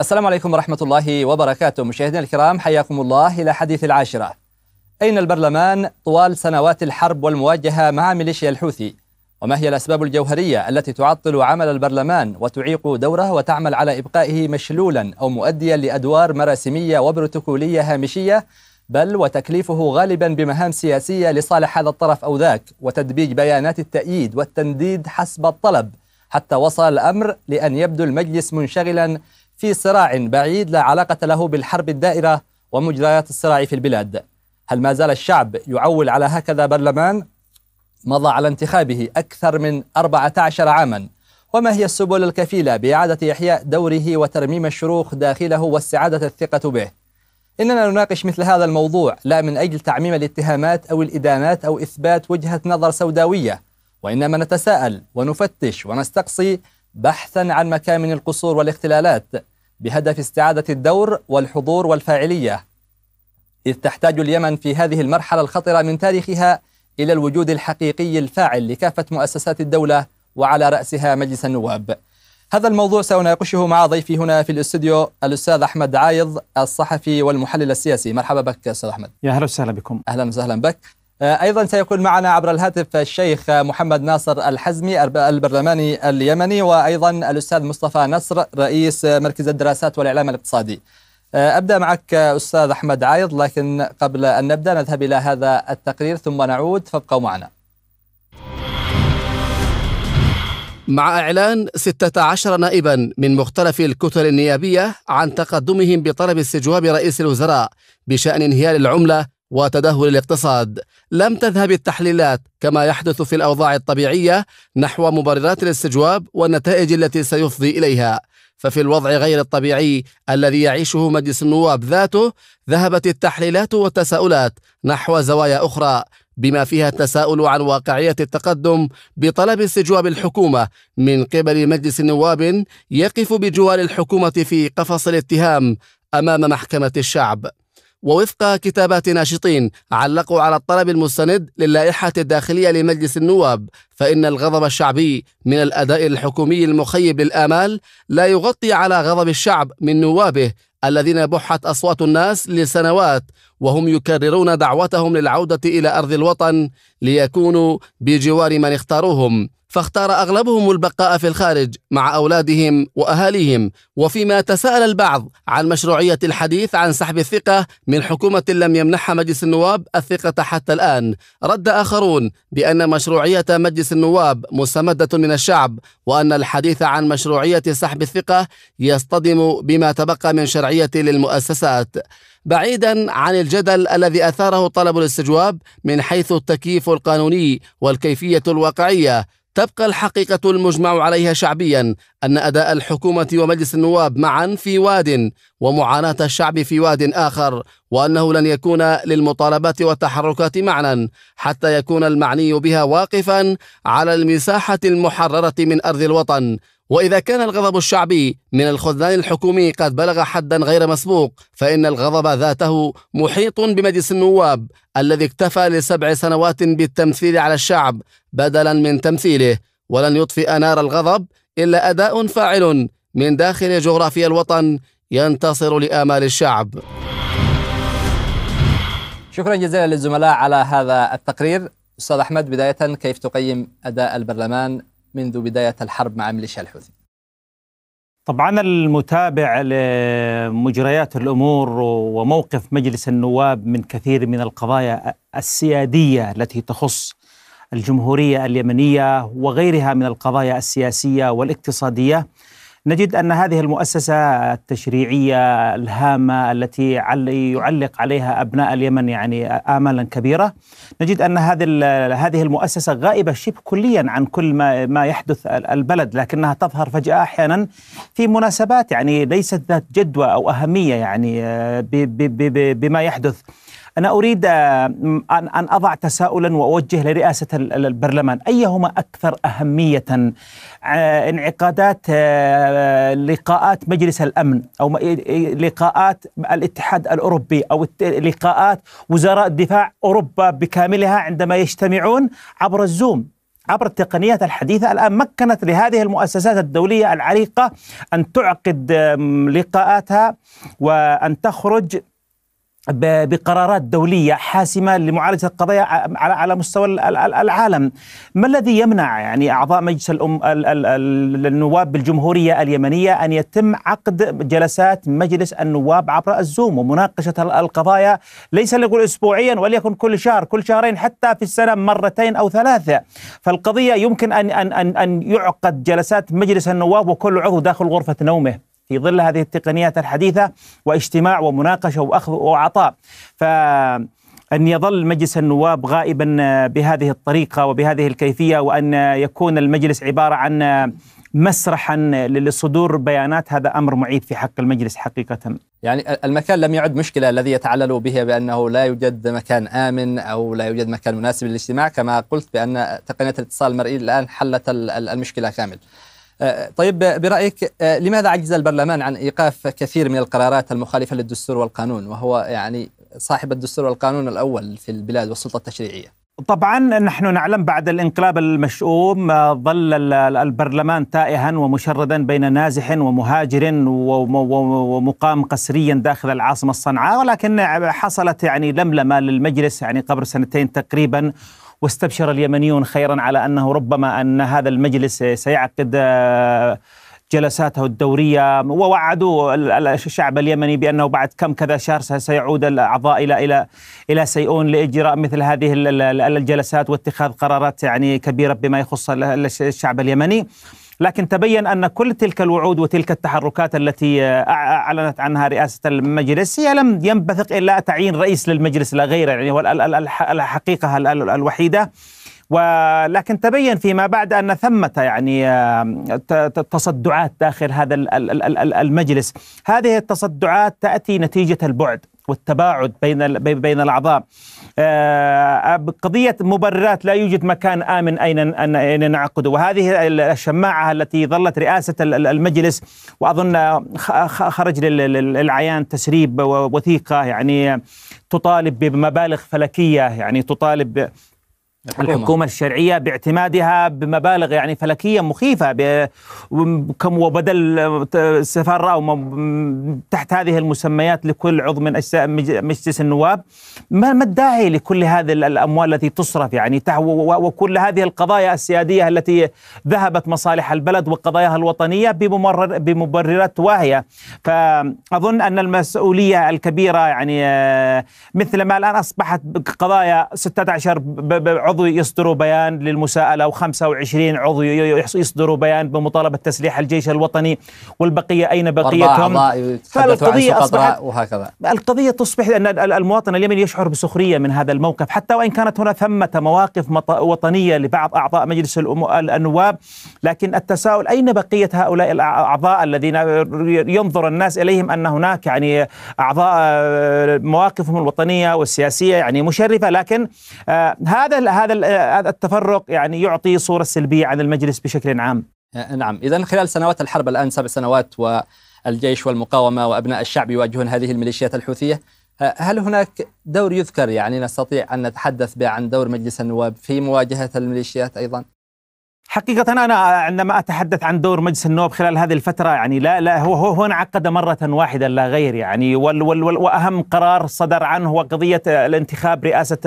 السلام عليكم ورحمة الله وبركاته مشاهدينا الكرام حياكم الله إلى حديث العاشرة أين البرلمان طوال سنوات الحرب والمواجهة مع ميليشيا الحوثي؟ وما هي الأسباب الجوهرية التي تعطل عمل البرلمان وتعيق دوره وتعمل على إبقائه مشلولا أو مؤديا لأدوار مراسمية وبروتوكولية هامشية بل وتكليفه غالبا بمهام سياسية لصالح هذا الطرف أو ذاك وتدبيج بيانات التأييد والتنديد حسب الطلب حتى وصل الأمر لأن يبدو المجلس منشغلا في صراع بعيد لا علاقة له بالحرب الدائرة ومجريات الصراع في البلاد هل ما زال الشعب يعول على هكذا برلمان؟ مضى على انتخابه أكثر من 14 عاما وما هي السبل الكفيلة بإعادة إحياء دوره وترميم الشروخ داخله واستعادة الثقة به؟ إننا نناقش مثل هذا الموضوع لا من أجل تعميم الاتهامات أو الإدانات أو إثبات وجهة نظر سوداوية وإنما نتساءل ونفتش ونستقصي بحثا عن مكامن القصور والاختلالات بهدف استعادة الدور والحضور والفاعلية إذ تحتاج اليمن في هذه المرحلة الخطرة من تاريخها إلى الوجود الحقيقي الفاعل لكافة مؤسسات الدولة وعلى رأسها مجلس النواب هذا الموضوع سأناقشه مع ضيفي هنا في الاستوديو الاستاذ احمد عايض الصحفي والمحلل السياسي مرحبا بك استاذ احمد يا اهلا وسهلا بكم اهلا وسهلا بك آه، أيضا سيكون معنا عبر الهاتف الشيخ محمد ناصر الحزمي البرلماني اليمني وأيضا الأستاذ مصطفى نصر رئيس مركز الدراسات والإعلام الاقتصادي آه، أبدأ معك أستاذ أحمد عايض لكن قبل أن نبدأ نذهب إلى هذا التقرير ثم نعود فابقوا معنا مع إعلان 16 نائبا من مختلف الكتل النيابية عن تقدمهم بطلب استجواب رئيس الوزراء بشأن انهيار العملة وتدهور الاقتصاد لم تذهب التحليلات كما يحدث في الاوضاع الطبيعيه نحو مبررات الاستجواب والنتائج التي سيفضي اليها ففي الوضع غير الطبيعي الذي يعيشه مجلس النواب ذاته ذهبت التحليلات والتساؤلات نحو زوايا اخرى بما فيها التساؤل عن واقعيه التقدم بطلب استجواب الحكومه من قبل مجلس نواب يقف بجوار الحكومه في قفص الاتهام امام محكمه الشعب ووفق كتابات ناشطين علقوا على الطلب المستند للائحة الداخلية لمجلس النواب فإن الغضب الشعبي من الأداء الحكومي المخيب للآمال لا يغطي على غضب الشعب من نوابه الذين بحت أصوات الناس لسنوات وهم يكررون دعوتهم للعودة إلى أرض الوطن ليكونوا بجوار من اختاروهم فاختار أغلبهم البقاء في الخارج مع أولادهم وأهاليهم وفيما تساءل البعض عن مشروعية الحديث عن سحب الثقة من حكومة لم يمنحها مجلس النواب الثقة حتى الآن رد آخرون بأن مشروعية مجلس النواب مستمدة من الشعب وأن الحديث عن مشروعية سحب الثقة يصطدم بما تبقى من شرعية للمؤسسات بعيدا عن الجدل الذي اثاره طلب الاستجواب من حيث التكييف القانوني والكيفيه الواقعيه تبقى الحقيقة المجمع عليها شعبيا أن أداء الحكومة ومجلس النواب معا في واد ومعاناة الشعب في واد آخر وأنه لن يكون للمطالبات والتحركات معنى حتى يكون المعني بها واقفا على المساحة المحررة من أرض الوطن وإذا كان الغضب الشعبي من الخذلان الحكومي قد بلغ حدا غير مسبوق فإن الغضب ذاته محيط بمجلس النواب الذي اكتفى لسبع سنوات بالتمثيل على الشعب بدلا من تمثيله ولن يطفئ نار الغضب إلا أداء فاعل من داخل جغرافيا الوطن ينتصر لآمال الشعب شكرا جزيلا للزملاء على هذا التقرير استاذ احمد بدايه كيف تقيم اداء البرلمان منذ بداية الحرب مع ميليشيا الحوثي طبعا المتابع لمجريات الامور وموقف مجلس النواب من كثير من القضايا السياديه التي تخص الجمهوريه اليمنيه وغيرها من القضايا السياسيه والاقتصاديه نجد ان هذه المؤسسه التشريعيه الهامه التي يعلق عليها ابناء اليمن يعني امالا كبيره نجد ان هذه هذه المؤسسه غائبه شبه كليا عن كل ما ما يحدث البلد لكنها تظهر فجاه احيانا في مناسبات يعني ليست ذات جدوى او اهميه يعني آه، بما يحدث أنا أريد آه، أن أضع تساؤلا وأوجه لرئاسة البرلمان أيهما أكثر أهمية آه، انعقادات آه، لقاءات مجلس الأمن أو لقاءات الاتحاد الأوروبي أو لقاءات وزراء دفاع أوروبا بكاملها عندما يجتمعون عبر الزوم عبر التقنيات الحديثة الآن مكنت لهذه المؤسسات الدولية العريقة أن تعقد لقاءاتها وأن تخرج بقرارات دولية حاسمة لمعالجة القضايا على مستوى العالم ما الذي يمنع يعني أعضاء مجلس الأم النواب بالجمهورية اليمنية أن يتم عقد جلسات مجلس النواب عبر الزوم ومناقشة القضايا ليس نقول أسبوعيا وليكن كل شهر كل شهرين حتى في السنة مرتين أو ثلاثة فالقضية يمكن أن, أن, أن, أن يعقد جلسات مجلس النواب وكل عضو داخل غرفة نومه في ظل هذه التقنيات الحديثة واجتماع ومناقشة وأخذ وعطاء ف أن يظل مجلس النواب غائبا بهذه الطريقة وبهذه الكيفية وأن يكون المجلس عبارة عن مسرحا لصدور بيانات هذا امر معيب في حق المجلس حقيقه. يعني المكان لم يعد مشكله الذي يتعلل به بانه لا يوجد مكان امن او لا يوجد مكان مناسب للاجتماع كما قلت بان تقنيه الاتصال المرئي الان حلت المشكله كامل. آه، طيب آه، برأيك آه، لماذا عجز البرلمان عن إيقاف كثير من القرارات المخالفة للدستور والقانون وهو يعني صاحب الدستور والقانون الأول في البلاد والسلطة التشريعية طبعا نحن نعلم بعد الانقلاب المشؤوم ظل البرلمان تائها ومشردا بين نازح ومهاجر ومقام قسريا داخل العاصمه صنعاء ولكن حصلت يعني لملمه للمجلس يعني قبل سنتين تقريبا واستبشر اليمنيون خيرا على انه ربما ان هذا المجلس سيعقد آه، جلساته الدوريه ووعدوا الشعب اليمني بانه بعد كم كذا شهر سيعود الاعضاء الى الى الى سيئون لاجراء مثل هذه الجلسات واتخاذ قرارات يعني كبيره بما يخص الشعب اليمني. لكن تبين أن كل تلك الوعود وتلك التحركات التي أعلنت عنها رئاسة المجلس هي لم ينبثق إلا تعيين رئيس للمجلس لا غير يعني هو الحقيقة الوحيدة ولكن تبين فيما بعد ان ثمه يعني تصدعات داخل هذا المجلس، هذه التصدعات تاتي نتيجه البعد والتباعد بين بين الاعضاء. آه، آه، قضية مبررات لا يوجد مكان آمن أين نعقده وهذه الشماعة التي ظلت رئاسة المجلس وأظن خرج للعيان تسريب وثيقة يعني تطالب بمبالغ فلكية يعني تطالب الحكومة, الحكومة الشرعية باعتمادها بمبالغ يعني فلكية مخيفة كم وبدل السفارة تحت هذه المسميات لكل عضو من أجزاء مجلس النواب ما الداعي لكل هذه الأموال التي تصرف يعني وكل هذه القضايا السيادية التي ذهبت مصالح البلد وقضاياها الوطنية بمبررات واهية فأظن أن المسؤولية الكبيرة يعني آه، مثل ما الآن أصبحت قضايا 16 عضو عضو يصدروا بيان للمساءلة أو 25 عضو يصدروا بيان بمطالبة تسليح الجيش الوطني والبقية أين بقيتهم فالقضية أصبحت وهكذا القضية تصبح أن المواطن اليمني يشعر بسخرية من هذا الموقف حتى وإن كانت هنا ثمة مواقف وطنية لبعض أعضاء مجلس النواب لكن التساؤل أين بقية هؤلاء الأعضاء الذين ينظر الناس إليهم أن هناك يعني أعضاء آه، مواقفهم الوطنية والسياسية يعني مشرفة لكن آه، هذا هذا هذا هذا التفرق يعني يعطي صوره سلبيه عن المجلس بشكل عام. آه، نعم، اذا خلال سنوات الحرب الان سبع سنوات والجيش والمقاومه وابناء الشعب يواجهون هذه الميليشيات الحوثيه، آه، هل هناك دور يذكر يعني نستطيع ان نتحدث به عن دور مجلس النواب في مواجهه الميليشيات ايضا؟ حقيقة أنا عندما أتحدث عن دور مجلس النواب خلال هذه الفترة يعني لا لا هو هو عقد مرة واحدة لا غير يعني وال وال وال وأهم قرار صدر عنه هو قضية الانتخاب رئاسة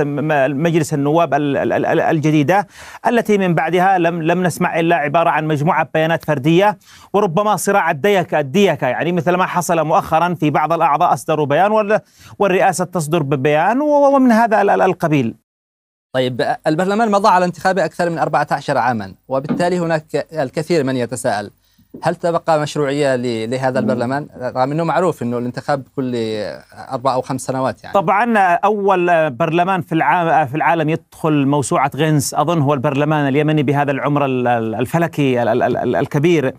مجلس النواب الجديدة التي من بعدها لم لم نسمع إلا عبارة عن مجموعة بيانات فردية وربما صراع الديكة الديكة يعني مثل ما حصل مؤخرا في بعض الأعضاء أصدروا بيان والرئاسة تصدر ببيان ومن هذا القبيل طيب البرلمان مضى على انتخابه أكثر من 14 عاما وبالتالي هناك الكثير من يتساءل هل تبقى مشروعية لهذا البرلمان؟ رغم أنه معروف أنه الانتخاب كل أربع أو خمس سنوات يعني طبعا أول برلمان في العام في العالم يدخل موسوعة غنس أظن هو البرلمان اليمني بهذا العمر الفلكي الكبير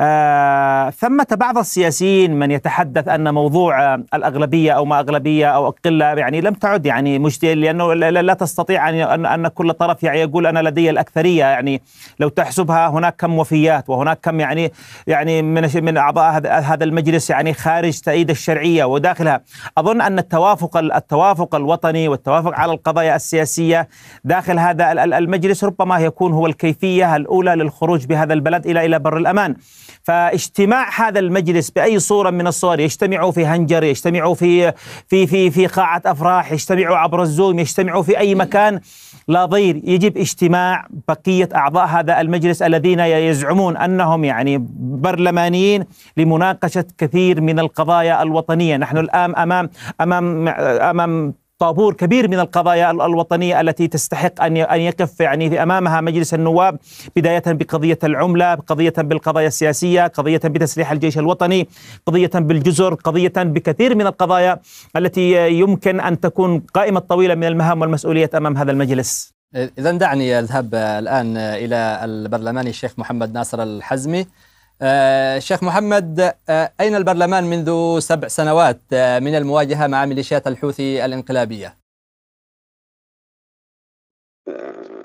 آه، ثمة بعض السياسيين من يتحدث أن موضوع الأغلبية أو ما أغلبية أو أقلة يعني لم تعد يعني مجديا لأنه لا تستطيع أن أن كل طرف يعني يقول أنا لدي الأكثرية يعني لو تحسبها هناك كم وفيات وهناك كم يعني يعني من من أعضاء هذا المجلس يعني خارج تأييد الشرعية وداخلها أظن أن التوافق التوافق الوطني والتوافق على القضايا السياسية داخل هذا المجلس ربما يكون هو الكيفية الأولى للخروج بهذا البلد إلى إلى بر الأمان فاجتماع هذا المجلس باي صوره من الصور يجتمعوا في هنجر يجتمعوا في في في في قاعه افراح يجتمعوا عبر الزوم يجتمعوا في اي مكان لا ضير يجب اجتماع بقيه اعضاء هذا المجلس الذين يزعمون انهم يعني برلمانيين لمناقشه كثير من القضايا الوطنيه نحن الان امام امام امام طابور كبير من القضايا الوطنية التي تستحق أن أن يقف يعني أمامها مجلس النواب بداية بقضية العملة قضية بالقضايا السياسية قضية بتسليح الجيش الوطني قضية بالجزر قضية بكثير من القضايا التي يمكن أن تكون قائمة طويلة من المهام والمسؤوليات أمام هذا المجلس إذا دعني أذهب الآن إلى البرلماني الشيخ محمد ناصر الحزمي الشيخ آه، شيخ محمد آه، أين البرلمان منذ سبع سنوات آه، من المواجهة مع ميليشيات الحوثي الإنقلابية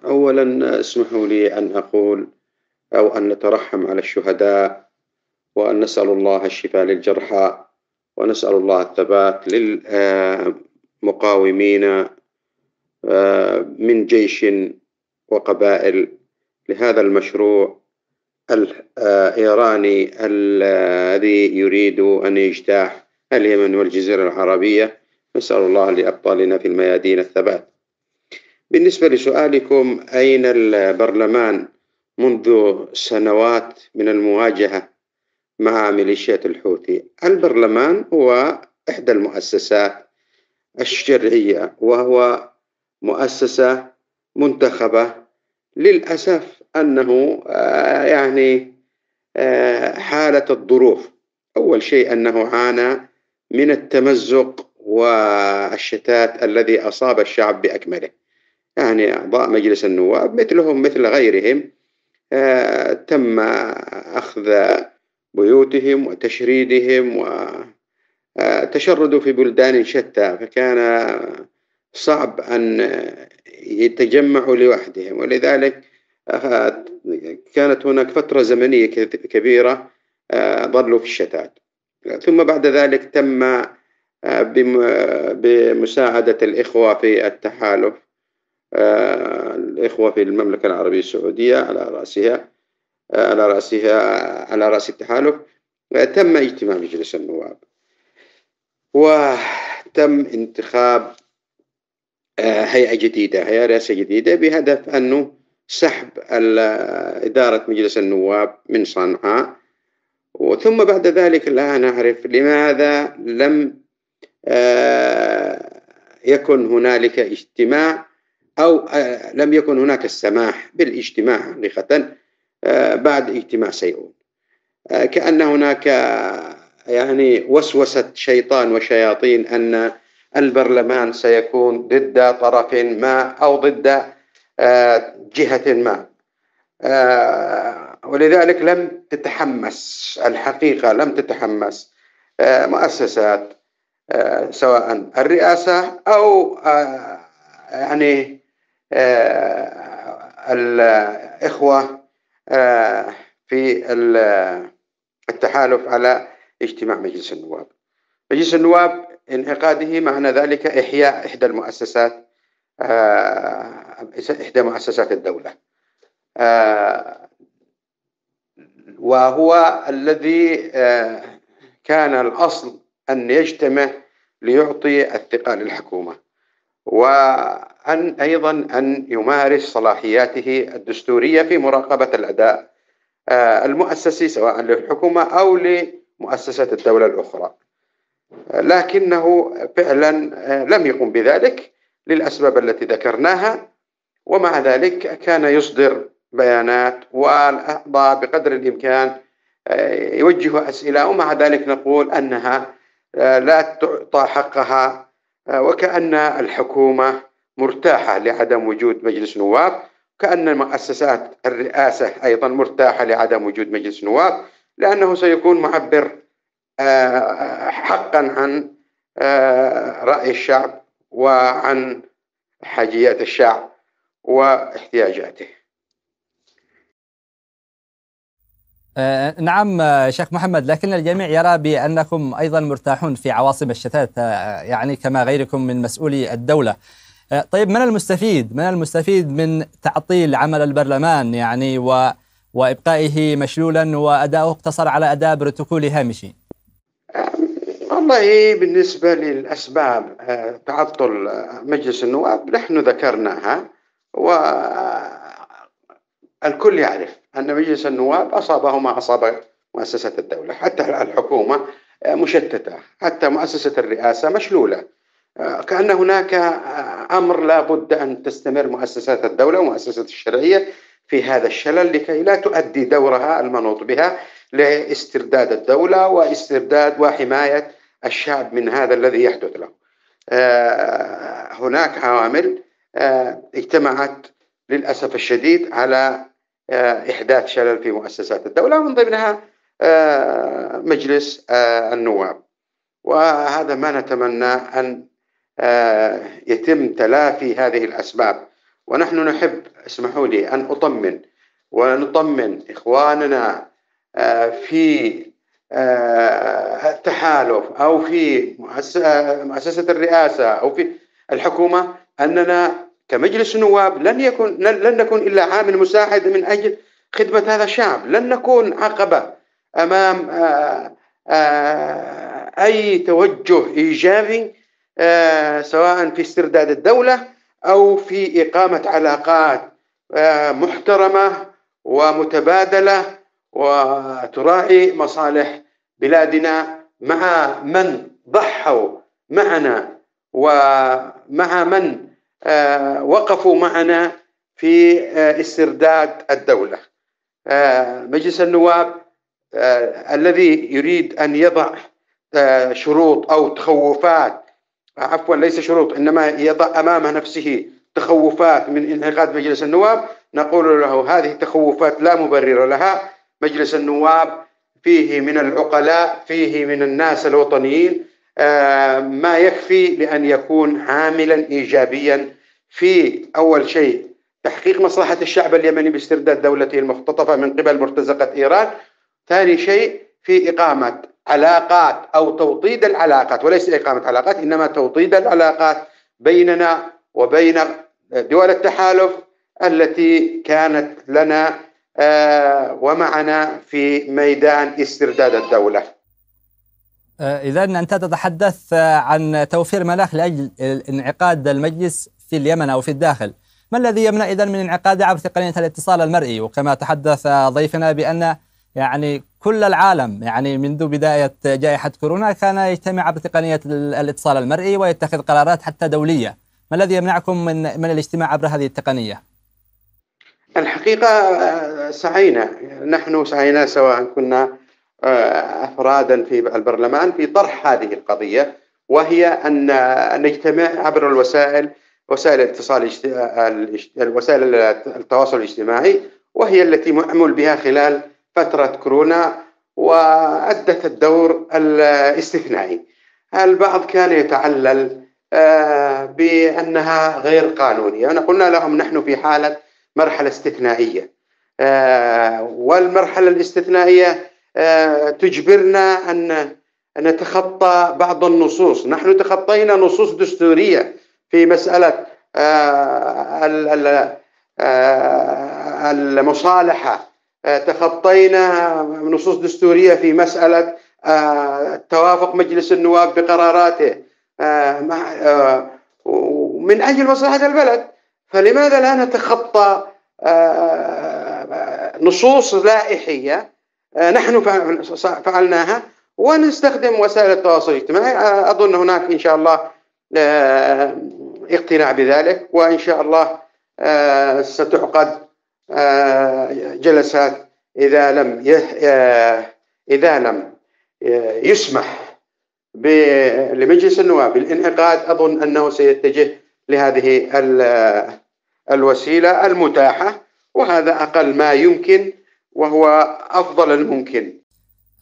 أولا اسمحوا لي أن أقول أو أن نترحم على الشهداء وأن نسأل الله الشفاء للجرحى ونسأل الله الثبات للمقاومين من جيش وقبائل لهذا المشروع الإيراني الذي يريد أن يجتاح اليمن والجزيرة العربية نسأل الله لأبطالنا في الميادين الثبات بالنسبة لسؤالكم أين البرلمان منذ سنوات من المواجهة مع ميليشيات الحوثي البرلمان هو إحدى المؤسسات الشرعية وهو مؤسسة منتخبة للأسف أنه آه، يعني آه، حالة الظروف أول شيء أنه عانى من التمزق والشتات الذي أصاب الشعب بأكمله يعني أعضاء مجلس النواب مثلهم مثل غيرهم آه، تم أخذ بيوتهم وتشريدهم وتشردوا في بلدان شتى فكان صعب أن يتجمعوا لوحدهم ولذلك كانت هناك فترة زمنية كبيرة ظلوا آه، في الشتات ثم بعد ذلك تم آه، بمساعدة الإخوة في التحالف آه، الإخوة في المملكة العربية السعودية على رأسها على رأسها على رأس التحالف تم اجتماع مجلس النواب وتم انتخاب هيئة جديدة هيئة رئاسة جديدة بهدف أنه سحب إدارة مجلس النواب من صنعاء وثم بعد ذلك لا نعرف لماذا لم آه، يكن هنالك اجتماع أو آه، لم يكن هناك السماح بالاجتماع حقيقة آه، بعد اجتماع سيئون كأن هناك يعني وسوسة شيطان وشياطين أن البرلمان سيكون ضد طرف ما أو ضد آه، جهة ما آه، ولذلك لم تتحمس الحقيقة لم تتحمس آه، مؤسسات سواء الرئاسة أو يعني الإخوة في التحالف على اجتماع مجلس النواب مجلس النواب انعقاده معنى ذلك إحياء إحدى المؤسسات آه، إحدى مؤسسات الدولة آه، وهو الذي آه، كان الأصل أن يجتمع ليعطي الثقة للحكومة وأن أيضا أن يمارس صلاحياته الدستورية في مراقبة الأداء المؤسسي سواء للحكومة أو لمؤسسة الدولة الأخرى لكنه فعلا لم يقم بذلك للأسباب التي ذكرناها ومع ذلك كان يصدر بيانات والأعضاء بقدر الإمكان آه، يوجه أسئلة ومع ذلك نقول أنها آه، لا تعطى حقها آه، وكأن الحكومة مرتاحة لعدم وجود مجلس نواب كأن مؤسسات الرئاسة أيضا مرتاحة لعدم وجود مجلس نواب لأنه سيكون معبر حقا عن رأي الشعب وعن حاجيات الشعب واحتياجاته آه، نعم شيخ محمد لكن الجميع يرى بأنكم أيضا مرتاحون في عواصم الشتات آه، يعني كما غيركم من مسؤولي الدولة آه، طيب من المستفيد من المستفيد من تعطيل عمل البرلمان يعني و وإبقائه مشلولا وأداؤه اقتصر على أداء بروتوكول هامشي والله بالنسبة للأسباب آه، تعطل مجلس النواب نحن ذكرناها والكل آه، يعرف أن مجلس النواب أصابه ما أصاب مؤسسة الدولة حتى الحكومة آه، مشتتة حتى مؤسسة الرئاسة مشلولة كأن هناك أمر لا بد أن تستمر مؤسسات الدولة ومؤسسة الشرعية في هذا الشلل لكي لا تؤدي دورها المنوط بها لاسترداد الدولة واسترداد وحماية الشعب من هذا الذي يحدث له آه، هناك عوامل آه، اجتمعت للأسف الشديد على آه، إحداث شلل في مؤسسات الدولة من ضمنها مجلس النواب وهذا ما نتمنى أن يتم تلافي هذه الأسباب ونحن نحب اسمحوا لي أن أطمن ونطمن إخواننا في آه، التحالف او في آه، مؤسسه الرئاسه او في الحكومه اننا كمجلس نواب لن يكون لن نكون الا عامل مساعد من اجل خدمه هذا الشعب، لن نكون عقبه امام آه، اي توجه ايجابي سواء في استرداد الدوله او في اقامه علاقات محترمه ومتبادله وتراعي مصالح بلادنا مع من ضحوا معنا ومع من آه، وقفوا معنا في آه، استرداد الدولة آه، مجلس النواب الذي يريد أن يضع شروط أو تخوفات عفوا ليس شروط إنما يضع أمام نفسه تخوفات من انعقاد مجلس النواب نقول له هذه تخوفات لا مبرر لها مجلس النواب فيه من العقلاء فيه من الناس الوطنيين آه، ما يكفي لأن يكون عاملا إيجابيا في أول شيء تحقيق مصلحة الشعب اليمني باسترداد دولته المختطفة من قبل مرتزقة إيران ثاني شيء في إقامة علاقات أو توطيد العلاقات وليس إقامة علاقات إنما توطيد العلاقات بيننا وبين دول التحالف التي كانت لنا آه، ومعنا في ميدان استرداد الدولة آه، إذا أنت تتحدث آه، عن توفير مناخ لأجل انعقاد المجلس في اليمن أو في الداخل ما الذي يمنع إذا من انعقاده عبر تقنية الاتصال المرئي وكما تحدث ضيفنا بأن يعني كل العالم يعني منذ بداية جائحة كورونا كان يجتمع عبر تقنية الاتصال المرئي ويتخذ قرارات حتى دولية ما الذي يمنعكم من من الاجتماع عبر هذه التقنية؟ الحقيقة آه، سعينا نحن سعينا سواء كنا آه، أفرادا في البرلمان في طرح هذه القضية وهي أن آه، نجتمع عبر الوسائل وسائل الاتصال وسائل التواصل الاجتماعي وهي التي معمول بها خلال فترة كورونا وأدت الدور الاستثنائي البعض كان يتعلل بأنها غير قانونية قلنا لهم نحن في حالة مرحلة استثنائية آه، والمرحلة الاستثنائية آه، تجبرنا أن نتخطى بعض النصوص نحن تخطينا نصوص دستورية في مسألة آه، المصالحة تخطينا نصوص دستورية في مسألة توافق مجلس النواب بقراراته من أجل مصلحة البلد فلماذا لا نتخطى آه، آه، آه، نصوص لائحية نحن فعلناها ونستخدم وسائل التواصل الاجتماعي أظن هناك إن شاء الله اقتناع بذلك وإن شاء الله ستعقد جلسات إذا لم إذا لم يسمح لمجلس النواب بالانعقاد أظن أنه سيتجه لهذه الوسيلة المتاحة وهذا أقل ما يمكن وهو أفضل الممكن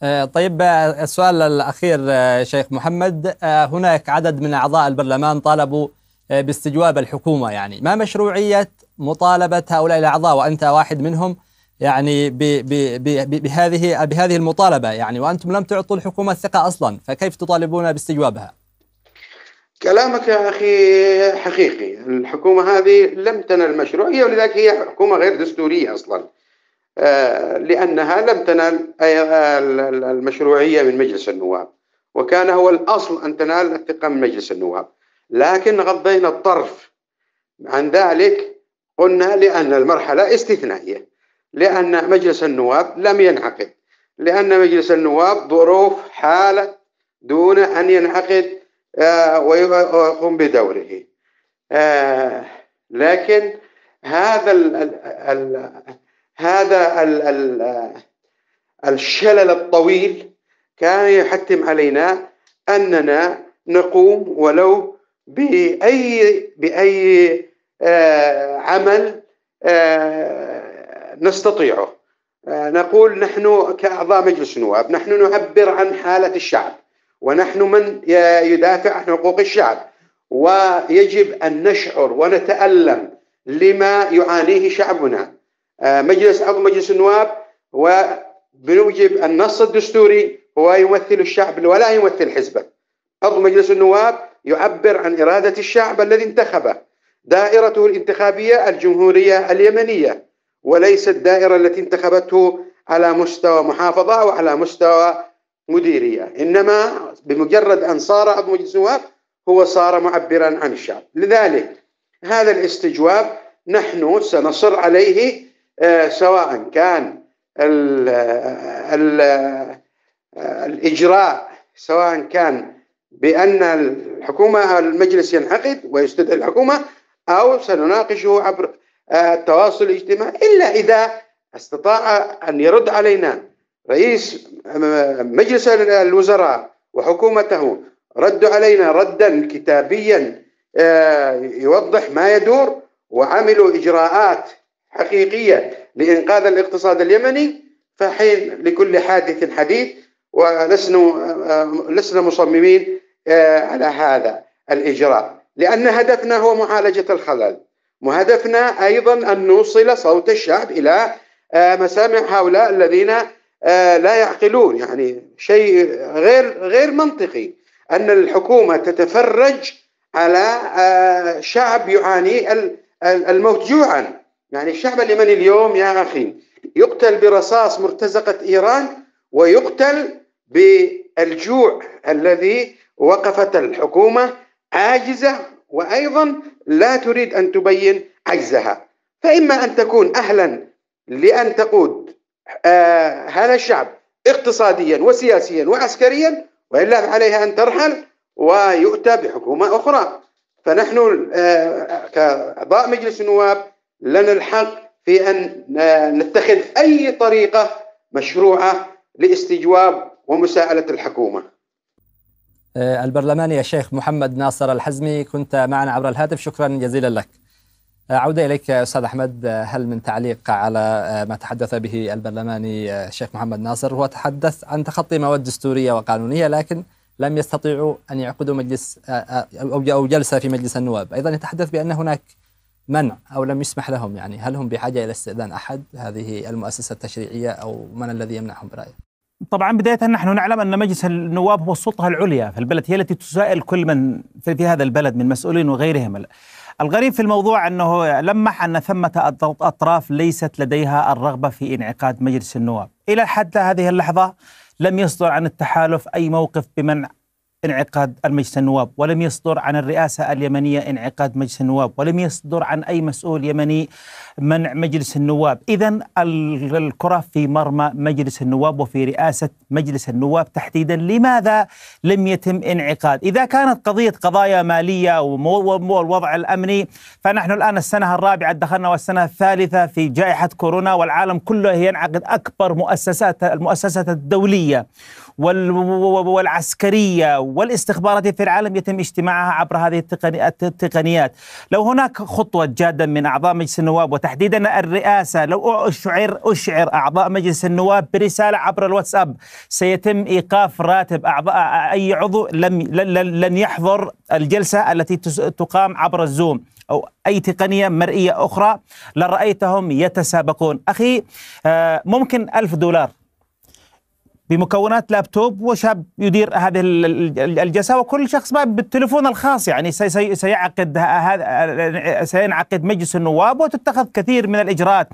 آه، طيب آه، السؤال الأخير آه، شيخ محمد هناك عدد من أعضاء البرلمان طالبوا باستجواب الحكومة يعني ما مشروعية مطالبة هؤلاء الأعضاء وأنت واحد منهم يعني ب ب بهذه بهذه المطالبة يعني وأنتم لم تعطوا الحكومة الثقة أصلا فكيف تطالبون باستجوابها؟ كلامك يا أخي حقيقي الحكومة هذه لم تنل مشروعية ولذلك هي حكومة غير دستورية أصلا آه، لأنها لم تنل المشروعية من مجلس النواب وكان هو الأصل أن تنال الثقة من مجلس النواب لكن غضينا الطرف عن ذلك قلنا لأن المرحلة استثنائية لأن مجلس النواب لم ينعقد لأن مجلس النواب ظروف حالة دون أن ينعقد آه، ويقوم آه، بدوره آه، لكن هذا ال ال هذا ال ال الشلل الطويل كان يحتم علينا اننا نقوم ولو باي باي عمل نستطيعه نقول نحن كاعضاء مجلس النواب نحن نعبر عن حاله الشعب ونحن من يدافع عن حقوق الشعب ويجب أن نشعر ونتألم لما يعانيه شعبنا آه، مجلس عضو مجلس النواب وبنوجب النص الدستوري هو يمثل الشعب ولا يمثل حزبه عضو مجلس النواب يعبر عن إرادة الشعب الذي انتخبه دائرته الانتخابية الجمهورية اليمنية وليس الدائرة التي انتخبته على مستوى محافظة أو على مستوى مديرية إنما بمجرد أن صار عضو مجلس النواب هو صار معبرا عن الشعب لذلك هذا الاستجواب نحن سنصر عليه آه، سواء كان الـ آه، الـ آه، الإجراء سواء كان بأن الحكومة المجلس ينعقد ويستدعي الحكومة أو سنناقشه عبر التواصل الاجتماعي إلا إذا استطاع أن يرد علينا رئيس مجلس الوزراء وحكومته ردوا علينا ردا كتابيا آه، يوضح ما يدور وعملوا إجراءات حقيقية لإنقاذ الاقتصاد اليمني فحين لكل حادث حديث ولسنا آه، لسنا مصممين آه، على هذا الإجراء لأن هدفنا هو معالجة الخلل وهدفنا أيضا أن نوصل صوت الشعب إلى مسامع هؤلاء الذين آه، لا يعقلون يعني شيء غير غير منطقي أن الحكومة تتفرج على آه، شعب يعاني الموت جوعا يعني الشعب اليمني اليوم يا أخي يقتل برصاص مرتزقة إيران ويقتل بالجوع الذي وقفت الحكومة عاجزة وأيضا لا تريد أن تبين عجزها فإما أن تكون أهلا لأن تقود آه، هذا الشعب اقتصاديا وسياسيا وعسكريا وإلا عليها أن ترحل ويؤتى بحكومة أخرى فنحن آه، كأعضاء مجلس النواب لنا الحق في أن آه، نتخذ أي طريقة مشروعة لاستجواب ومساءلة الحكومة البرلماني الشيخ محمد ناصر الحزمي كنت معنا عبر الهاتف شكرا جزيلا لك عودة إليك أستاذ أحمد هل من تعليق على آه، ما تحدث به البرلماني آه، الشيخ محمد ناصر هو تحدث عن تخطي مواد دستورية وقانونية لكن لم يستطيعوا أن يعقدوا مجلس آه، أو جلسة في مجلس النواب أيضا يتحدث بأن هناك منع أو لم يسمح لهم يعني هل هم بحاجة إلى استئذان أحد هذه المؤسسة التشريعية أو من الذي يمنعهم برأيك؟ طبعا بداية نحن نعلم أن مجلس النواب هو السلطة العليا في البلد هي التي تسائل كل من في هذا البلد من مسؤولين وغيرهم الغريب في الموضوع أنه لمح أن ثمة أطراف ليست لديها الرغبة في انعقاد مجلس النواب إلى حد هذه اللحظة لم يصدر عن التحالف أي موقف بمنع انعقاد المجلس النواب ولم يصدر عن الرئاسة اليمنية انعقاد مجلس النواب ولم يصدر عن أي مسؤول يمني منع مجلس النواب إذا الكرة في مرمى مجلس النواب وفي رئاسة مجلس النواب تحديدا لماذا لم يتم انعقاد إذا كانت قضية قضايا مالية والوضع الأمني فنحن الآن السنة الرابعة دخلنا والسنة الثالثة في جائحة كورونا والعالم كله ينعقد أكبر مؤسسات المؤسسات الدولية والعسكرية والاستخبارات في العالم يتم اجتماعها عبر هذه التقنيات لو هناك خطوة جادة من أعضاء مجلس النواب وتحديدا الرئاسة لو أشعر, أشعر أعضاء مجلس النواب برسالة عبر الواتساب سيتم إيقاف راتب أعضاء أي عضو لم لن يحضر الجلسة التي تقام عبر الزوم أو أي تقنية مرئية أخرى لرأيتهم يتسابقون أخي آه، ممكن ألف دولار بمكونات لابتوب وشاب يدير هذه الجلسه وكل شخص بالتليفون الخاص يعني سيعقد هذا سينعقد مجلس النواب وتتخذ كثير من الاجراءات.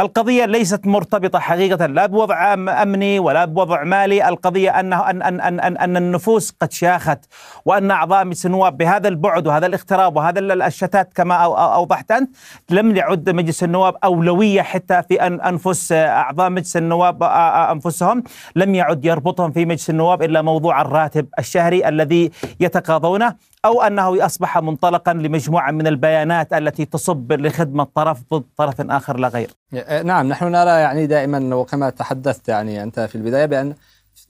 القضيه ليست مرتبطه حقيقه لا بوضع امني ولا بوضع مالي، القضيه انه ان ان ان ان, أن النفوس قد شاخت وان اعضاء مجلس النواب بهذا البعد وهذا الاغتراب وهذا الشتات كما اوضحت انت لم يعد مجلس النواب اولويه حتى في انفس اعضاء مجلس النواب انفسهم لم يعد يربطهم في مجلس النواب الا موضوع الراتب الشهري الذي يتقاضونه او انه اصبح منطلقا لمجموعه من البيانات التي تصب لخدمه طرف ضد طرف اخر لا غير. آه، نعم نحن نرى يعني دائما وكما تحدثت يعني انت في البدايه بان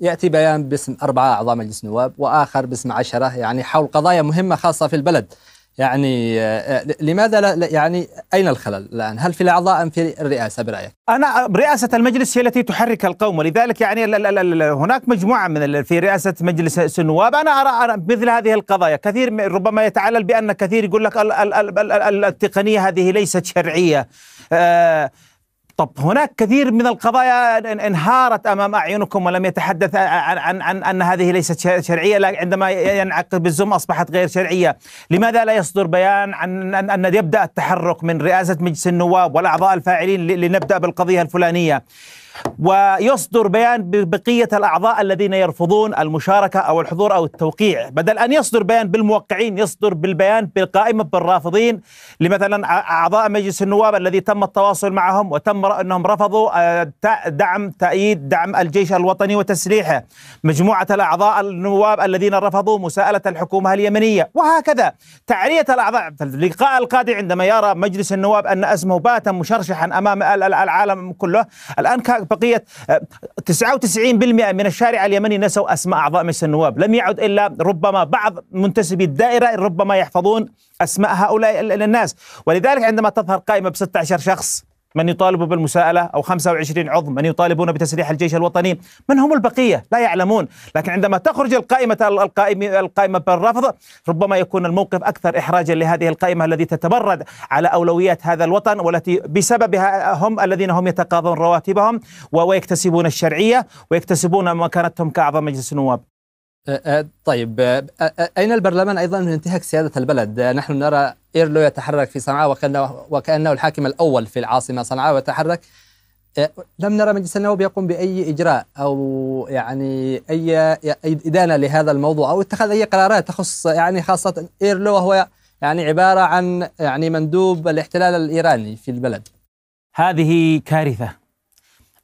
ياتي بيان باسم اربعه اعضاء مجلس نواب واخر باسم عشره يعني حول قضايا مهمه خاصه في البلد. يعني آه، آه، لماذا لا يعني اين الخلل الان؟ هل في الاعضاء ام في الرئاسه برايك؟ انا رئاسه المجلس هي التي تحرك القوم ولذلك يعني هناك مجموعه من في رئاسه مجلس النواب انا ارى مثل هذه القضايا كثير ربما يتعلل بان كثير يقول لك التقنيه هذه ليست شرعيه آه، طب هناك كثير من القضايا انهارت امام اعينكم ولم يتحدث عن عن, عن ان هذه ليست شرعيه عندما ينعقد بالزوم اصبحت غير شرعيه، لماذا لا يصدر بيان عن ان, أن يبدا التحرك من رئاسه مجلس النواب والاعضاء الفاعلين لنبدا بالقضيه الفلانيه؟ ويصدر بيان ببقية الأعضاء الذين يرفضون المشاركة أو الحضور أو التوقيع بدل أن يصدر بيان بالموقعين يصدر بالبيان بالقائمة بالرافضين لمثلا أعضاء مجلس النواب الذي تم التواصل معهم وتم أنهم رفضوا آه، دعم تأييد دعم الجيش الوطني وتسليحه مجموعة الأعضاء النواب الذين رفضوا مساءلة الحكومة اليمنية وهكذا تعرية الأعضاء في اللقاء القادم عندما يرى مجلس النواب أن اسمه بات مشرشحا أمام العالم كله الآن بقية 99% آه، من الشارع اليمني نسوا أسماء أعضاء مجلس النواب لم يعد إلا ربما بعض منتسبي الدائرة ربما يحفظون أسماء هؤلاء الناس ولذلك عندما تظهر قائمة ب 16 شخص من يطالب بالمساءلة أو 25 عضو من يطالبون بتسليح الجيش الوطني من هم البقية لا يعلمون لكن عندما تخرج القائمة القائمة, القائمة بالرفض ربما يكون الموقف أكثر إحراجا لهذه القائمة التي تتبرد على أولويات هذا الوطن والتي بسببها هم الذين هم يتقاضون رواتبهم ويكتسبون الشرعية ويكتسبون مكانتهم كأعضاء مجلس النواب أه، أه، طيب أه، أين البرلمان أيضا من انتهاك سيادة البلد نحن نرى إيرلو يتحرك في صنعاء وكأنه, وكأنه الحاكم الأول في العاصمة صنعاء ويتحرك لم نرى مجلس النواب يقوم بأي إجراء أو يعني أي, أي إدانة لهذا الموضوع أو اتخذ أي قرارات تخص يعني خاصة إيرلو وهو يعني عبارة عن يعني مندوب الاحتلال الإيراني في البلد هذه كارثة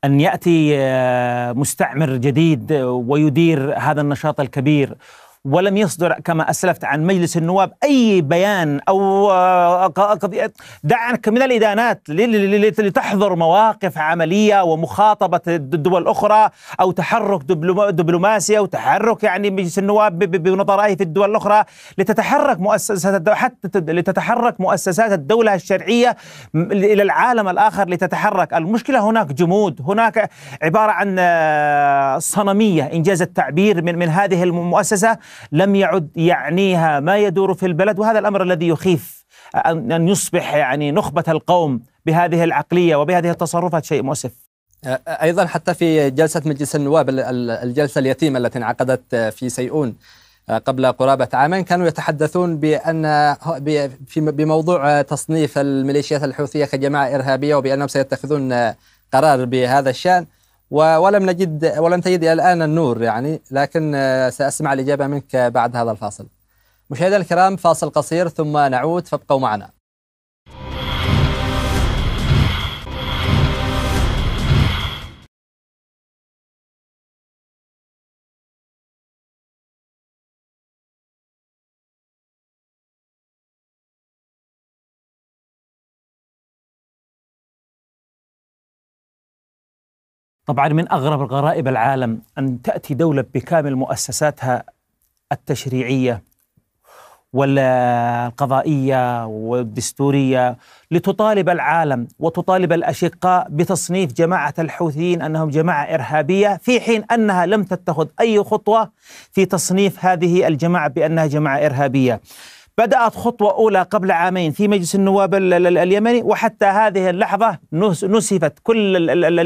ان ياتي آه، مستعمر جديد آه، ويدير هذا النشاط الكبير ولم يصدر كما اسلفت عن مجلس النواب اي بيان او آه، قضيه دع عنك من الادانات لتحضر مواقف عمليه ومخاطبه الدول الاخرى او تحرك دبلوماسي او تحرك يعني مجلس النواب بنظرائه في الدول الاخرى لتتحرك مؤسسات حتى لتتحرك مؤسسات الدوله الشرعيه الى العالم الاخر لتتحرك المشكله هناك جمود هناك عباره عن آه، صنميه انجاز التعبير من من هذه المؤسسه لم يعد يعنيها ما يدور في البلد وهذا الأمر الذي يخيف أن يصبح يعني نخبة القوم بهذه العقلية وبهذه التصرفات شيء مؤسف ايضا حتى في جلسه مجلس النواب الجلسه اليتيمه التي انعقدت في سيئون قبل قرابه عامين كانوا يتحدثون بان بموضوع تصنيف الميليشيات الحوثيه كجماعه ارهابيه وبانهم سيتخذون قرار بهذا الشان ولم نجد ولم تجد الى الان النور يعني لكن آه، ساسمع الاجابه منك بعد هذا الفاصل. مشاهدينا الكرام فاصل قصير ثم نعود فابقوا معنا. طبعا من اغرب غرائب العالم ان تاتي دوله بكامل مؤسساتها التشريعيه والقضائيه والدستوريه لتطالب العالم وتطالب الاشقاء بتصنيف جماعه الحوثيين انهم جماعه ارهابيه في حين انها لم تتخذ اي خطوه في تصنيف هذه الجماعه بانها جماعه ارهابيه. بدأت خطوة أولى قبل عامين في مجلس النواب اليمني وحتى هذه اللحظة نسفت كل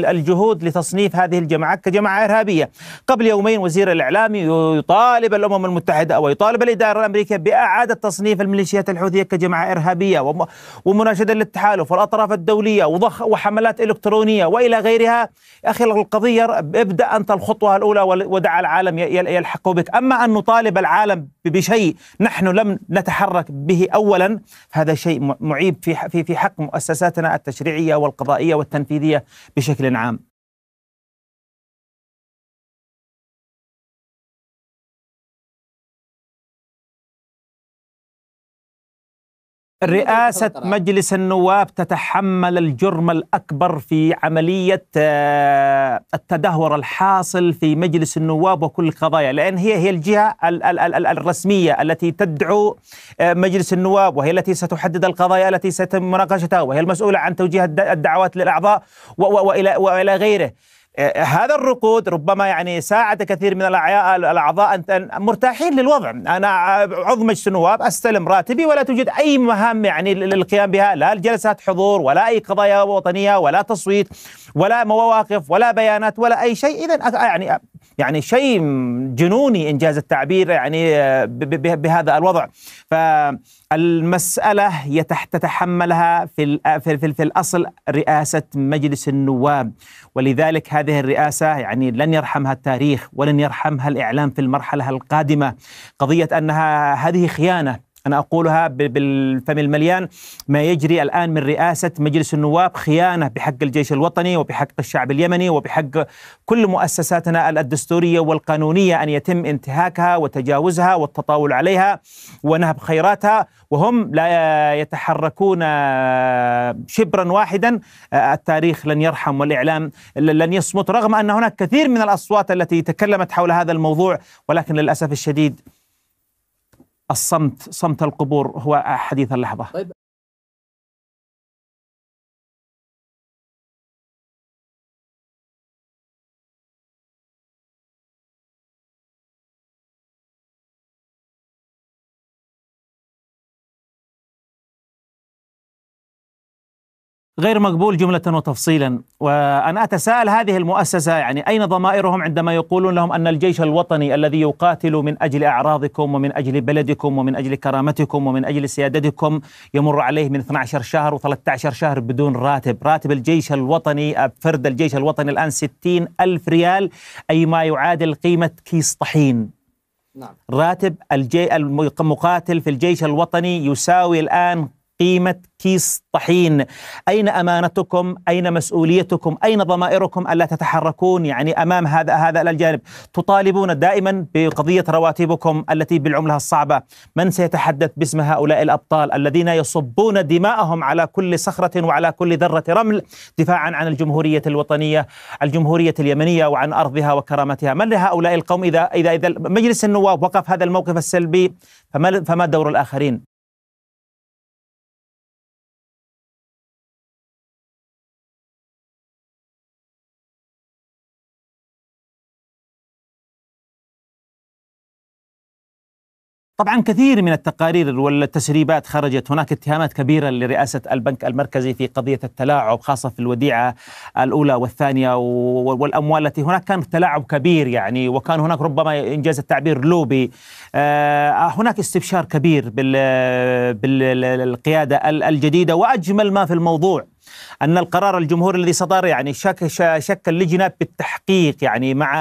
الجهود لتصنيف هذه الجماعات كجماعة إرهابية قبل يومين وزير الإعلام يطالب الأمم المتحدة أو يطالب الإدارة الأمريكية بإعادة تصنيف الميليشيات الحوثية كجماعة إرهابية ومناشدة للتحالف والأطراف الدولية وضخ وحملات إلكترونية وإلى غيرها أخي القضية ابدأ أنت الخطوة الأولى ودع العالم يلحق بك أما أن نطالب العالم بشيء نحن لم نتحرك يتحرك به اولا هذا شيء معيب في في حق مؤسساتنا التشريعيه والقضائيه والتنفيذيه بشكل عام. رئاسة مجلس النواب تتحمل الجرم الأكبر في عملية آه، التدهور الحاصل في مجلس النواب وكل القضايا لأن هي هي الجهة الرسمية التي تدعو آه، مجلس النواب وهي التي ستحدد القضايا التي سيتم مناقشتها وهي المسؤولة عن توجيه الدعوات للأعضاء وإلى غيره هذا الركود ربما يعني ساعد كثير من الاعضاء ان مرتاحين للوضع، انا عضو مجلس النواب استلم راتبي ولا توجد اي مهام يعني للقيام بها لا جلسات حضور ولا اي قضايا وطنيه ولا تصويت ولا مواقف ولا بيانات ولا اي شيء، اذا يعني يعني شيء جنوني انجاز التعبير يعني آه، بهذا الوضع ف المسألة تتحملها في, في, في, في الأصل رئاسة مجلس النواب ولذلك هذه الرئاسة يعني لن يرحمها التاريخ ولن يرحمها الإعلام في المرحلة القادمة قضية أنها هذه خيانة أنا أقولها بالفم المليان ما يجري الآن من رئاسة مجلس النواب خيانة بحق الجيش الوطني وبحق الشعب اليمني وبحق كل مؤسساتنا الدستورية والقانونية أن يتم انتهاكها وتجاوزها والتطاول عليها ونهب خيراتها وهم لا يتحركون شبرا واحدا التاريخ لن يرحم والإعلام لن يصمت رغم أن هناك كثير من الأصوات التي تكلمت حول هذا الموضوع ولكن للأسف الشديد الصمت صمت القبور هو حديث اللحظة طيب غير مقبول جملة وتفصيلا وأنا أتساءل هذه المؤسسة يعني أين ضمائرهم عندما يقولون لهم أن الجيش الوطني الذي يقاتل من أجل أعراضكم ومن أجل بلدكم ومن أجل كرامتكم ومن أجل سيادتكم يمر عليه من 12 شهر و13 شهر بدون راتب راتب الجيش الوطني فرد الجيش الوطني الآن 60 ألف ريال أي ما يعادل قيمة كيس طحين نعم. راتب الجي المقاتل في الجيش الوطني يساوي الآن قيمة كيس طحين أين أمانتكم أين مسؤوليتكم أين ضمائركم ألا تتحركون يعني أمام هذا هذا الجانب تطالبون دائما بقضية رواتبكم التي بالعملة الصعبة من سيتحدث باسم هؤلاء الأبطال الذين يصبون دماءهم على كل صخرة وعلى كل ذرة رمل دفاعا عن الجمهورية الوطنية الجمهورية اليمنية وعن أرضها وكرامتها من لهؤلاء القوم إذا إذا إذا مجلس النواب وقف هذا الموقف السلبي فما فما دور الآخرين طبعا كثير من التقارير والتسريبات خرجت هناك اتهامات كبيره لرئاسه البنك المركزي في قضيه التلاعب خاصه في الوديعه الاولى والثانيه والاموال التي هناك كان تلاعب كبير يعني وكان هناك ربما انجاز التعبير لوبي آه، هناك استبشار كبير بالقياده الجديده واجمل ما في الموضوع ان القرار الجمهوري الذي صدر يعني شك شكل لجنه بالتحقيق يعني مع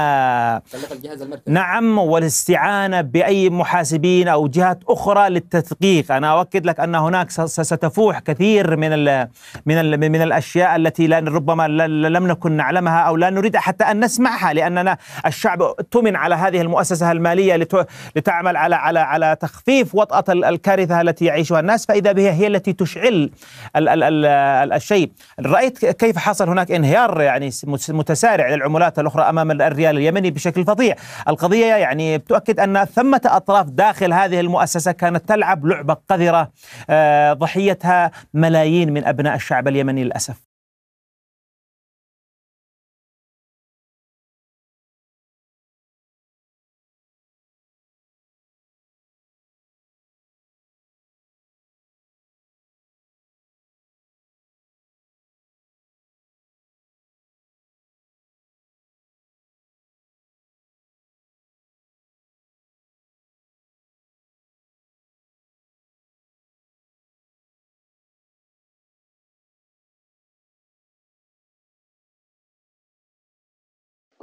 الجهاز المركزي نعم والاستعانه باي محاسبين او جهات اخرى للتدقيق انا اؤكد لك ان هناك ستفوح كثير من الـ من الـ من الاشياء التي لا ربما لم نكن نعلمها او لا نريد حتى ان نسمعها لاننا الشعب اؤتمن على هذه المؤسسه الماليه لتعمل على على على تخفيف وطأة الكارثه التي يعيشها الناس فاذا بها هي التي تشعل الشيء شيء رأيت كيف حصل هناك انهيار يعني متسارع للعملات الأخرى أمام الريال اليمني بشكل فظيع القضية يعني تؤكد أن ثمة أطراف داخل هذه المؤسسة كانت تلعب لعبة قذرة آه، ضحيتها ملايين من أبناء الشعب اليمني للأسف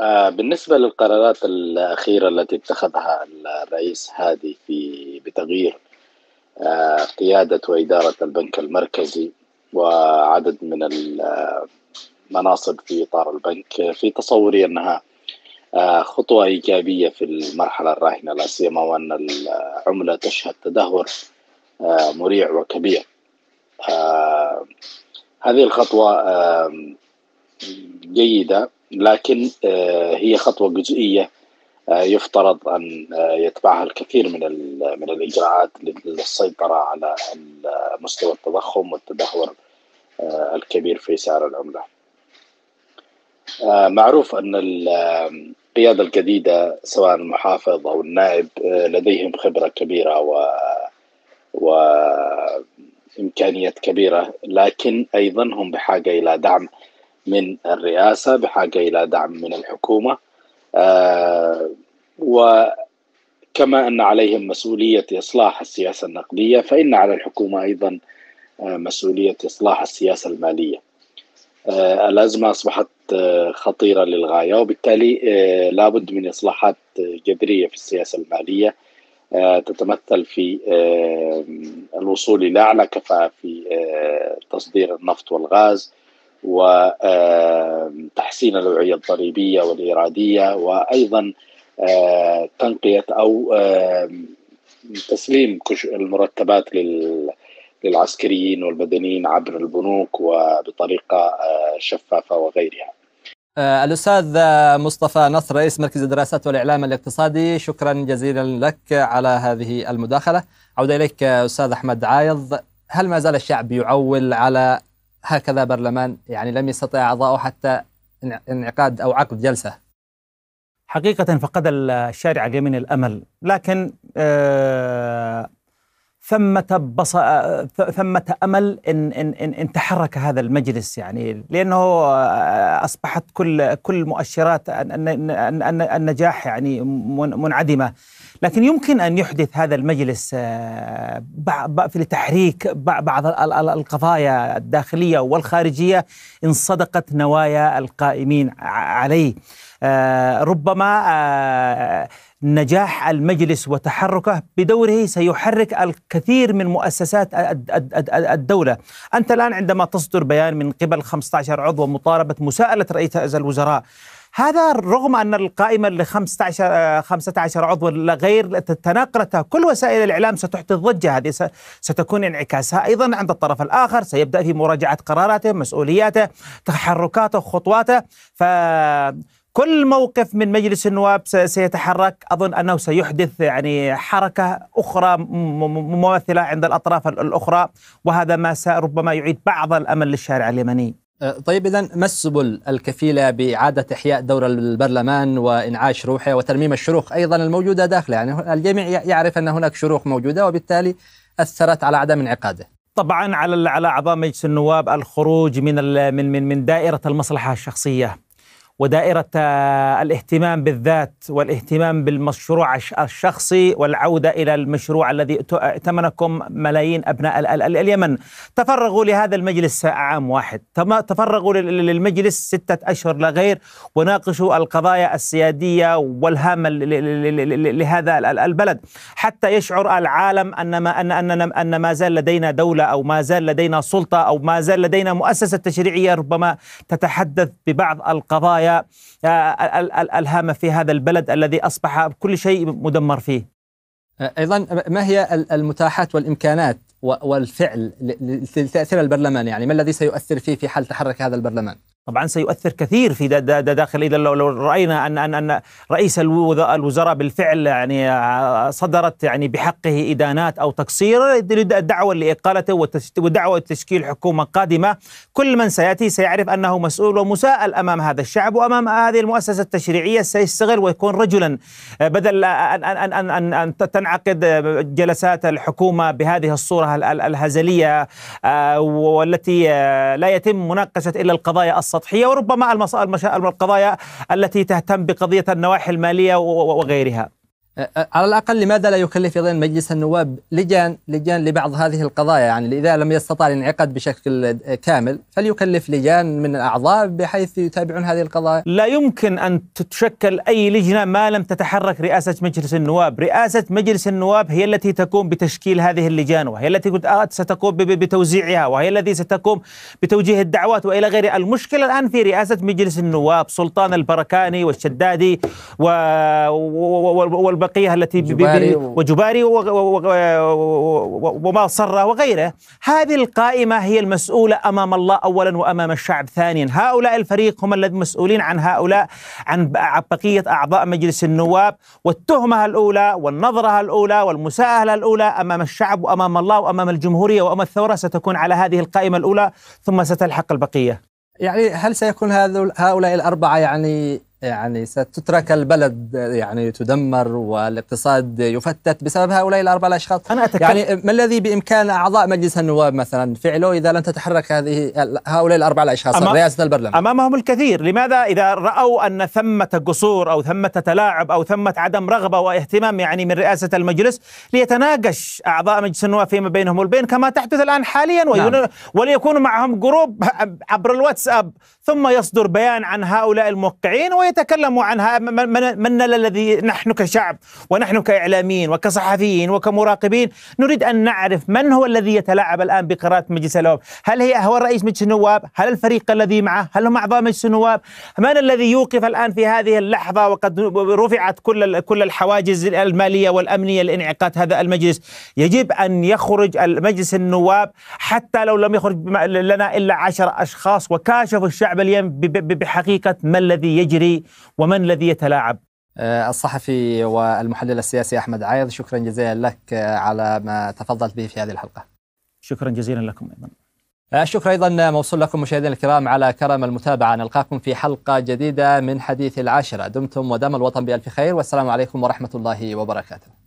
آه، بالنسبة للقرارات الأخيرة التي اتخذها الرئيس هادي في بتغيير آه، قيادة وإدارة البنك المركزي وعدد من المناصب في إطار البنك في تصوري أنها آه، خطوة إيجابية في المرحلة الراهنة لا سيما وأن العملة تشهد تدهور مريع وكبير هذه الخطوة جيدة لكن آه، هي خطوه جزئيه آه، يفترض ان آه، يتبعها الكثير من من الاجراءات للسيطره على مستوى التضخم والتدهور الكبير في سعر العمله. معروف ان القياده الجديده سواء المحافظ او النائب لديهم خبره كبيره و وامكانيات كبيره لكن ايضا هم بحاجه الى دعم من الرئاسة بحاجة إلى دعم من الحكومة آه، وكما أن عليهم مسؤولية إصلاح السياسة النقدية فإن على الحكومة أيضا آه، مسؤولية إصلاح السياسة المالية آه، الأزمة أصبحت خطيرة للغاية وبالتالي لابد من إصلاحات جذرية في السياسة المالية تتمثل في الوصول إلى أعلى كفاءة في تصدير النفط والغاز وتحسين الوعية الضريبية والإيرادية وأيضا تنقية أو تسليم المرتبات للعسكريين والمدنيين عبر البنوك وبطريقة شفافة وغيرها الأستاذ مصطفى نصر رئيس مركز الدراسات والإعلام الاقتصادي شكرا جزيلا لك على هذه المداخلة عودة إليك أستاذ أحمد عايض هل ما زال الشعب يعول على هكذا برلمان يعني لم يستطع أعضاؤه حتى انعقاد أو عقد جلسة حقيقة فقد الشارع اليمني الأمل لكن آه ثمة بص... ثمة أمل إن, إن, إن, إن تحرك هذا المجلس يعني لأنه أصبحت كل كل مؤشرات أن... أن... أن... النجاح يعني منعدمة لكن يمكن أن يحدث هذا المجلس آه، في تحريك بعض القضايا الداخلية والخارجية إن صدقت نوايا القائمين عليه آه، ربما آه، نجاح المجلس وتحركه بدوره سيحرك الكثير من مؤسسات الدولة أنت الآن عندما تصدر بيان من قبل 15 عضو مطالبة مساءلة رئيس الوزراء هذا رغم أن القائمة ل 15 15 عضو غير تناقلتها كل وسائل الإعلام ستحدث ضجة هذه ستكون انعكاسها أيضا عند الطرف الآخر سيبدأ في مراجعة قراراته مسؤولياته تحركاته خطواته ف كل موقف من مجلس النواب سيتحرك اظن انه سيحدث يعني حركه اخرى مماثله عند الاطراف الاخرى وهذا ما ربما يعيد بعض الامل للشارع اليمني. أه، طيب اذا ما السبل الكفيله باعاده احياء دور البرلمان وانعاش روحه وترميم الشروخ ايضا الموجوده داخله يعني الجميع يعرف ان هناك شروخ موجوده وبالتالي اثرت على عدم انعقاده. طبعا على على اعضاء مجلس النواب الخروج من من من دائره المصلحه الشخصيه ودائرة آه، الاهتمام بالذات والاهتمام بالمشروع الشخصي والعودة إلى المشروع الذي ائتمنكم ملايين أبناء اليمن تفرغوا لهذا المجلس عام واحد تفرغوا للمجلس ستة أشهر لا غير وناقشوا القضايا السيادية والهامة لهذا البلد حتى يشعر العالم أن ما, أن أن أن ما زال لدينا دولة أو ما زال لدينا سلطة أو ما زال لدينا مؤسسة تشريعية ربما تتحدث ببعض القضايا آه، الهامة في هذا البلد الذي أصبح كل شيء مدمر فيه آه، أيضا ما هي المتاحات والإمكانات والفعل لتأثير البرلمان يعني ما الذي سيؤثر فيه في حال تحرك هذا البرلمان طبعا سيؤثر كثير في داخل اذا لو راينا ان ان ان رئيس الوزراء بالفعل يعني آه، صدرت يعني بحقه ادانات او تقصير الدعوه لاقالته ودعوه تشكيل حكومه قادمه كل من سياتي سيعرف انه مسؤول ومساءل امام هذا الشعب وامام هذه المؤسسه التشريعيه سيشتغل ويكون رجلا آه، بدل ان ان ان ان, أن تنعقد آه، جلسات الحكومه بهذه الصوره الهزليه والتي لا يتم مناقشه الا القضايا السطحيه السطحيه وربما القضايا التي تهتم بقضيه النواحي الماليه وغيرها أه، أه، على الاقل لماذا لا يكلف ايضا مجلس النواب لجان لجان لبعض هذه القضايا يعني اذا لم يستطع الانعقاد بشكل كامل فليكلف لجان من الاعضاء بحيث يتابعون هذه القضايا. لا يمكن ان تتشكل اي لجنه ما لم تتحرك رئاسه مجلس النواب، رئاسه مجلس النواب هي التي تقوم بتشكيل هذه اللجان وهي التي آه، ستقوم بتوزيعها وهي التي ستقوم بتوجيه الدعوات والى غيره، المشكله الان في رئاسه مجلس النواب سلطان البركاني والشدادي و... و... و... البقيه التي جباري وجباري وما صر وغيره هذه القائمه هي المسؤوله امام الله اولا وامام الشعب ثانيا هؤلاء الفريق هم الذين مسؤولين عن هؤلاء عن بقيه اعضاء مجلس النواب والتهمه الاولى والنظره الاولى والمساءله الاولى امام الشعب وامام الله وامام الجمهوريه وامام الثوره ستكون على هذه القائمه الاولى ثم ستلحق البقيه يعني هل سيكون هذول هؤلاء الاربعه يعني يعني ستترك البلد يعني تدمر والاقتصاد يفتت بسبب هؤلاء الاربع الاشخاص انا أتكلم يعني ما الذي بامكان اعضاء مجلس النواب مثلا فعله اذا لم تتحرك هذه هؤلاء الاربع الاشخاص أمام رئاسه البرلمان امامهم الكثير لماذا اذا راوا ان ثمه قصور او ثمه تلاعب او ثمه عدم رغبه واهتمام يعني من رئاسه المجلس ليتناقش اعضاء مجلس النواب فيما بينهم والبين كما تحدث الان حاليا نعم. وليكون معهم جروب عبر الواتساب ثم يصدر بيان عن هؤلاء الموقعين وي يتكلموا عنها من الذي نحن كشعب ونحن كإعلاميين وكصحفيين وكمراقبين نريد أن نعرف من هو الذي يتلاعب الآن بقرارات مجلس النواب هل هي هو رئيس مجلس النواب هل الفريق الذي معه هل هم أعضاء مجلس النواب من الذي يوقف الآن في هذه اللحظة وقد رفعت كل كل الحواجز المالية والأمنية لإنعقاد هذا المجلس يجب أن يخرج مجلس النواب حتى لو لم يخرج لنا إلا عشر أشخاص وكاشفوا الشعب اليوم بحقيقة ما الذي يجري ومن الذي يتلاعب آه، الصحفي والمحلل السياسي أحمد عايض شكرا جزيلا لك آه، على ما تفضلت به في هذه الحلقة شكرا جزيلا لكم أيضا الشكر آه، أيضا موصول لكم مشاهدينا الكرام على كرم المتابعة نلقاكم في حلقة جديدة من حديث العاشرة دمتم ودام الوطن بألف خير والسلام عليكم ورحمة الله وبركاته